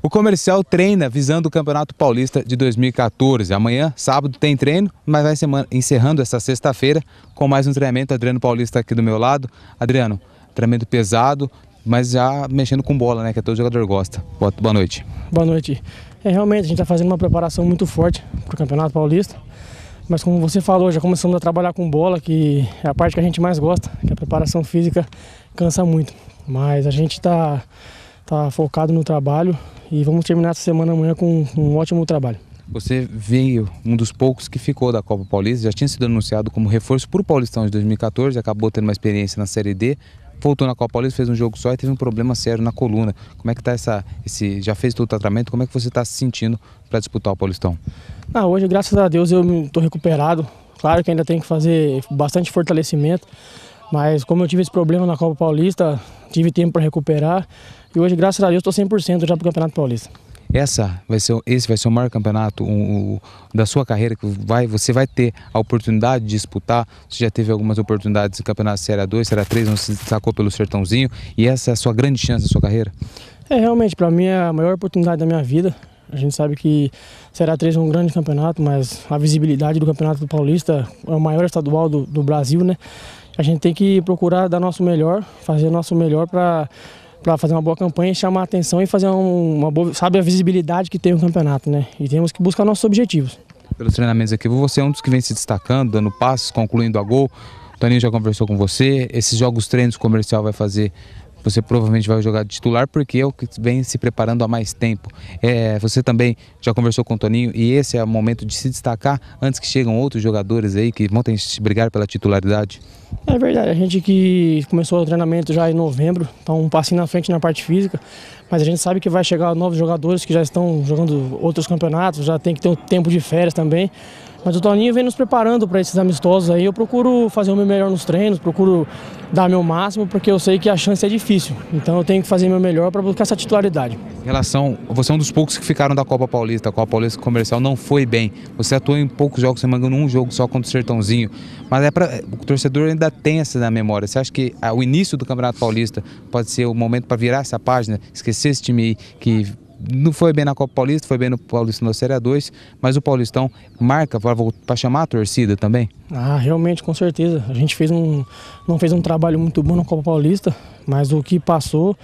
O comercial treina visando o Campeonato Paulista de 2014. Amanhã, sábado, tem treino, mas vai semana, encerrando essa sexta-feira com mais um treinamento. Adriano Paulista aqui do meu lado. Adriano, treinamento pesado, mas já mexendo com bola, né? Que todo jogador gosta. Boa, boa noite. Boa noite. É, realmente, a gente está fazendo uma preparação muito forte para o Campeonato Paulista. Mas como você falou, já começamos a trabalhar com bola, que é a parte que a gente mais gosta, que a preparação física cansa muito. Mas a gente está tá focado no trabalho, e vamos terminar essa semana amanhã com um ótimo trabalho. Você veio um dos poucos que ficou da Copa Paulista, já tinha sido anunciado como reforço para o Paulistão de 2014, acabou tendo uma experiência na Série D, voltou na Copa Paulista, fez um jogo só e teve um problema sério na coluna. Como é que está essa, esse, já fez todo o tratamento, como é que você está se sentindo para disputar o Paulistão? Ah, hoje, graças a Deus, eu estou recuperado, claro que ainda tem que fazer bastante fortalecimento, mas como eu tive esse problema na Copa Paulista, tive tempo para recuperar. E hoje, graças a Deus, estou 100% já para o Campeonato Paulista. Essa vai ser, esse vai ser o maior campeonato um, um, da sua carreira que vai, você vai ter a oportunidade de disputar. Você já teve algumas oportunidades em campeonato Série 2, Série 3, não se destacou pelo Sertãozinho. E essa é a sua grande chance da sua carreira? É, realmente, para mim é a maior oportunidade da minha vida. A gente sabe que será três é um grande campeonato, mas a visibilidade do Campeonato do Paulista é o maior estadual do, do Brasil, né? A gente tem que procurar dar nosso melhor, fazer nosso melhor para para fazer uma boa campanha, chamar a atenção e fazer uma boa, sabe a visibilidade que tem o campeonato, né? E temos que buscar nossos objetivos. Pelos treinamentos aqui, você é um dos que vem se destacando, dando passos, concluindo a gol. O Toninho já conversou com você. Esses jogos treinos comercial vai fazer você provavelmente vai jogar de titular porque é o que vem se preparando há mais tempo. É, você também já conversou com o Toninho e esse é o momento de se destacar antes que chegam outros jogadores aí que vão se brigar pela titularidade. É verdade, a gente que começou o treinamento já em novembro, então um passinho na frente na parte física, mas a gente sabe que vai chegar novos jogadores que já estão jogando outros campeonatos, já tem que ter um tempo de férias também. Mas o Toninho vem nos preparando para esses amistosos aí. Eu procuro fazer o meu melhor nos treinos, procuro dar meu máximo, porque eu sei que a chance é difícil. Então eu tenho que fazer meu melhor para buscar essa titularidade. Em relação, você é um dos poucos que ficaram da Copa Paulista. A Copa Paulista Comercial não foi bem. Você atuou em poucos jogos, você mangando um jogo só contra o Sertãozinho. Mas é para o torcedor ainda tem essa na memória. Você acha que ah, o início do Campeonato Paulista pode ser o momento para virar essa página, esquecer esse time que não foi bem na Copa Paulista, foi bem no Paulista na Série 2, mas o Paulistão marca para chamar a torcida também? Ah, realmente, com certeza. A gente fez um, não fez um trabalho muito bom na Copa Paulista, mas o que passou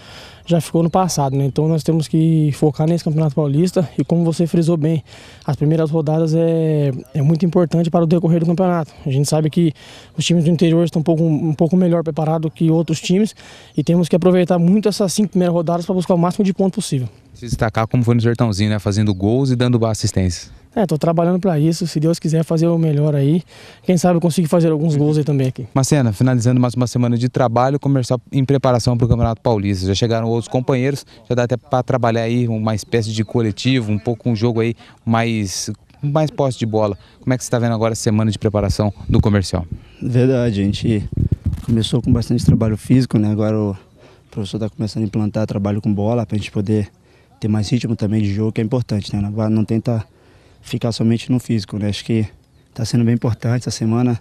já ficou no passado, né? Então nós temos que focar nesse Campeonato Paulista e como você frisou bem, as primeiras rodadas é, é muito importante para o decorrer do campeonato. A gente sabe que os times do interior estão um pouco, um pouco melhor preparados que outros times e temos que aproveitar muito essas cinco primeiras rodadas para buscar o máximo de pontos possível. Se destacar como foi no Sertãozinho, né? Fazendo gols e dando boa assistência. É, tô trabalhando para isso. Se Deus quiser fazer o melhor aí, quem sabe eu consigo fazer alguns gols aí também aqui. Marcena, finalizando mais uma semana de trabalho, começar em preparação para o Campeonato Paulista. Já chegaram outros companheiros, já dá até para trabalhar aí uma espécie de coletivo, um pouco um jogo aí mais mais posse de bola. Como é que você está vendo agora a semana de preparação do comercial? Verdade, a gente começou com bastante trabalho físico, né? Agora o professor está começando a implantar trabalho com bola para a gente poder ter mais ritmo também de jogo, que é importante, né? Não, não tenta ficar somente no físico, né? Acho que está sendo bem importante. Essa semana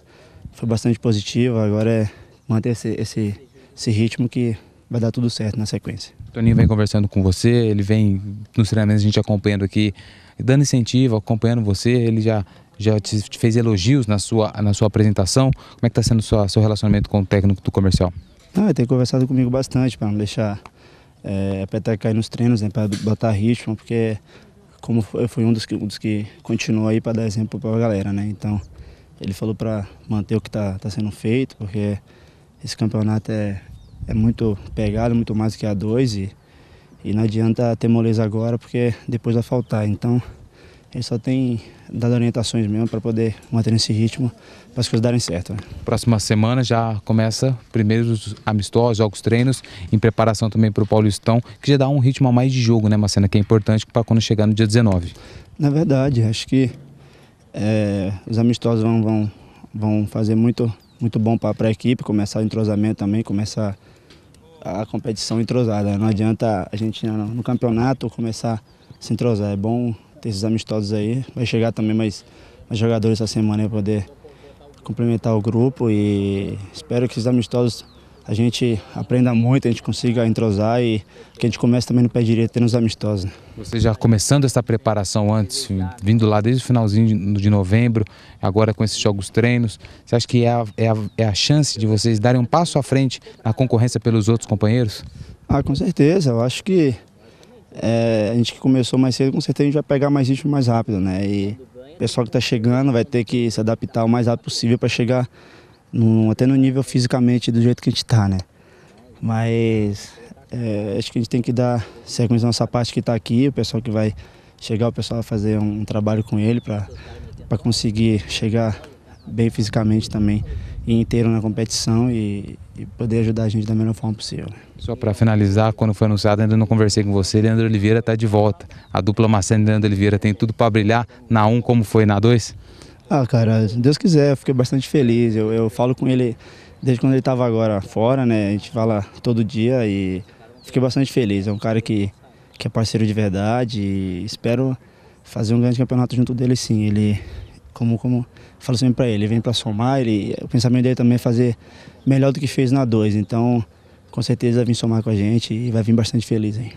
foi bastante positiva, agora é manter esse, esse, esse ritmo que vai dar tudo certo na sequência. O Toninho vem conversando com você, ele vem nos treinamentos, a gente acompanhando aqui, dando incentivo, acompanhando você, ele já, já te, te fez elogios na sua, na sua apresentação. Como é que está sendo o seu relacionamento com o técnico do comercial? Não, ah, ele tem conversado comigo bastante para não deixar é, a Petra cair nos treinos, né, para botar ritmo, porque como foi, um, dos que, um dos que continuou aí para dar exemplo para a galera, né? Então, ele falou para manter o que está tá sendo feito, porque esse campeonato é, é muito pegado, muito mais do que a dois, e, e não adianta ter moleza agora, porque depois vai faltar. Então, ele só tem dado orientações mesmo para poder manter esse ritmo, para as coisas darem certo. Né? Próxima semana já começa primeiros amistosos, jogos, treinos, em preparação também para o Paulistão, que já dá um ritmo a mais de jogo, né, Macena, que é importante para quando chegar no dia 19. Na verdade, acho que é, os amistosos vão, vão, vão fazer muito, muito bom para a equipe, começar o entrosamento também, começar a competição entrosada. Né? Não adianta a gente no, no campeonato começar a se entrosar, é bom esses amistosos aí. Vai chegar também mais, mais jogadores essa semana para poder complementar o grupo e espero que esses amistosos a gente aprenda muito, a gente consiga entrosar e que a gente comece também no pé direito, tendo os amistosos. Né? Você já começando essa preparação antes, vindo lá desde o finalzinho de novembro, agora com esses jogos treinos, você acha que é a, é a, é a chance de vocês darem um passo à frente na concorrência pelos outros companheiros? Ah, com certeza, eu acho que é, a gente que começou mais cedo, com certeza a gente vai pegar mais ritmo mais rápido, né? E o pessoal que está chegando vai ter que se adaptar o mais rápido possível para chegar no, até no nível fisicamente do jeito que a gente está, né? Mas é, acho que a gente tem que dar sequência nossa parte que está aqui, o pessoal que vai chegar, o pessoal vai fazer um, um trabalho com ele para conseguir chegar bem fisicamente também inteiro na competição e, e poder ajudar a gente da melhor forma possível. Só para finalizar, quando foi anunciado, ainda não conversei com você, Leandro Oliveira está de volta. A dupla Marcelo e Leandro Oliveira tem tudo para brilhar na 1 como foi na 2? Ah, cara, Deus quiser, eu fiquei bastante feliz. Eu, eu falo com ele desde quando ele estava agora fora, né? A gente fala todo dia e fiquei bastante feliz. É um cara que, que é parceiro de verdade e espero fazer um grande campeonato junto dele sim. Ele como, como falo sempre para ele, ele vem para somar, ele, o pensamento dele também é fazer melhor do que fez na 2. Então, com certeza vai vir somar com a gente e vai vir bastante feliz aí.